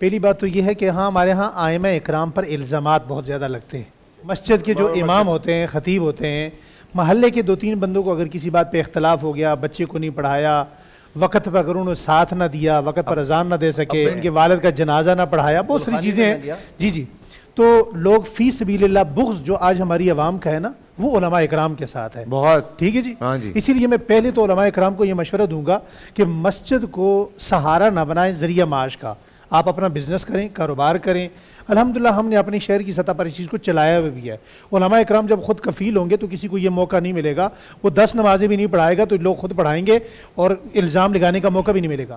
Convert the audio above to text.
पहली बात तो ये है कि हाँ हमारे यहाँ आयम इकराम पर इल्ज़ाम बहुत ज़्यादा लगते हैं मस्जिद के जो इमाम होते हैं ख़तीब होते हैं महल्ले के दो तीन बंदों को अगर किसी बात पे इख्तलाफ हो गया बच्चे को नहीं पढ़ाया वक़्त पर अगर उन्होंने साथ ना दिया वक़्त पर अजान ना दे सके उनके वालद का जनाजा ना पढ़ाया बहुत सारी चीज़ें हैं जी जी तो लोग फ़ी सबील्ला बुग्ज़ जो आज हमारी आवाम का है ना वो उलमा इकराम के साथ है बहुत ठीक है जी हाँ जी इसीलिए मैं पहले तो उलमा इकराम को ये मशवरा दूंगा कि मस्जिद को सहारा ना बनाएं ज़रिया माश का आप अपना बिजनेस करें कारोबार करें अलहमदिल्ला हमने अपने शहर की सतह पर इस चीज़ को चलाया हुआ भी है और हमारे कराम जब खुद कफ़ील होंगे तो किसी को ये मौका नहीं मिलेगा वो दस नमाजें भी नहीं पढ़ाएगा तो लोग खुद पढ़ाएंगे और इल्ज़ाम लगाने का मौका भी नहीं मिलेगा